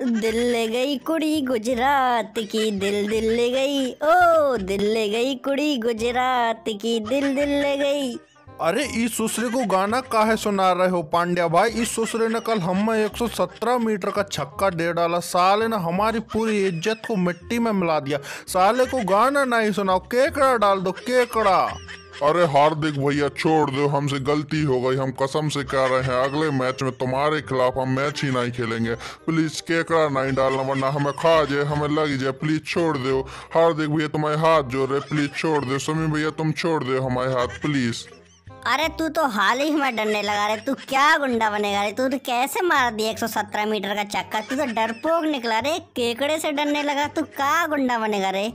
दिल ले गई कुड़ी गुजरात की दिल दिल ले गई ओ दिल ले गई कुड़ी गुजरात की दिल दिल ले गई अरे इस सुसरे को गाना काहे सुना रहे हो पांड्या भाई इस सुसरे ने कल हमें 117 मीटर का छक्का दे डाला साले ने हमारी पूरी इज्जत को मिट्टी में मिला दिया साले को गाना नहीं सुनाओ केकड़ा डाल दो केकड़ा अरे हार्दिक भैया छोड़ दो हमसे गलती हो गई हम कसम से कह रहे हैं अगले मैच में तुम्हारे खिलाफ हम मैच ही नहीं खेलेंगे प्लीज केकड़ा नहीं डालना वरना हमें खा जाए हमें लग जाए प्लीज छोड़ दो हार्दिक भैया तुम्हारे हाथ जोड़ रहे प्लीज छोड़ दो समी भैया तुम छोड़ दो हमारे हाथ प्लीज अरे तू तो हाल ही में डरने लगा रहे तू क्या गुंडा बनेगा रे तू तो कैसे मार दिया 117 मीटर का चक्कर तू तो डरपोक निकला रे केकड़े से डरने लगा तू क्या गुंडा बनेगा रे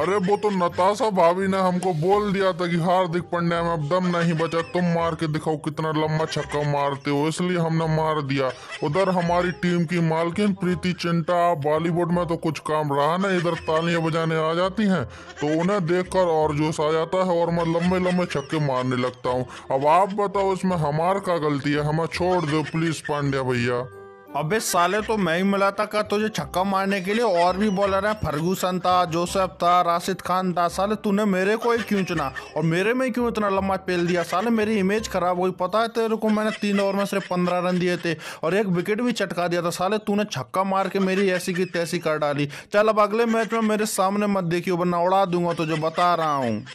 अरे वो तो नताशा भाभी ने हमको बोल दिया था कि हार्दिक पंड्या में अब दम नहीं बचा तुम मार के दिखाओ कितना लंबा छक्का मारते हो इसलिए हमने मार दिया उधर हमारी टीम की मालकिन प्रीति चिंटा बॉलीवुड में तो कुछ काम रहा ना इधर तालियां बजाने आ जाती हैं तो उन्हें देख और जोश आ जाता है और मैं लंबे लंबे छक्के मारने लगता हूँ अब आप बताओ इसमें हमार का गलती है हमें छोड़ दो प्लीज़ पांड्या भैया अबे साले तो मैं ही मिला था का तुझे छक्का मारने के लिए और भी बॉलर हैं फर्गूसन था जोसेफ था राशिद खान था साले तूने मेरे को ही क्यों चुना और मेरे में क्यों इतना लंबा पेल दिया साले मेरी इमेज खराब हुई पता है तेरे को मैंने तीन ओवर में सिर्फ पंद्रह रन दिए थे और एक विकेट भी चटका दिया था साले तूने छक्का मार के मेरी ऐसी की तैसी कर डाली चल अब अगले मैच में मेरे सामने मत देखियो वरना उड़ा दूंगा तुझे बता रहा हूँ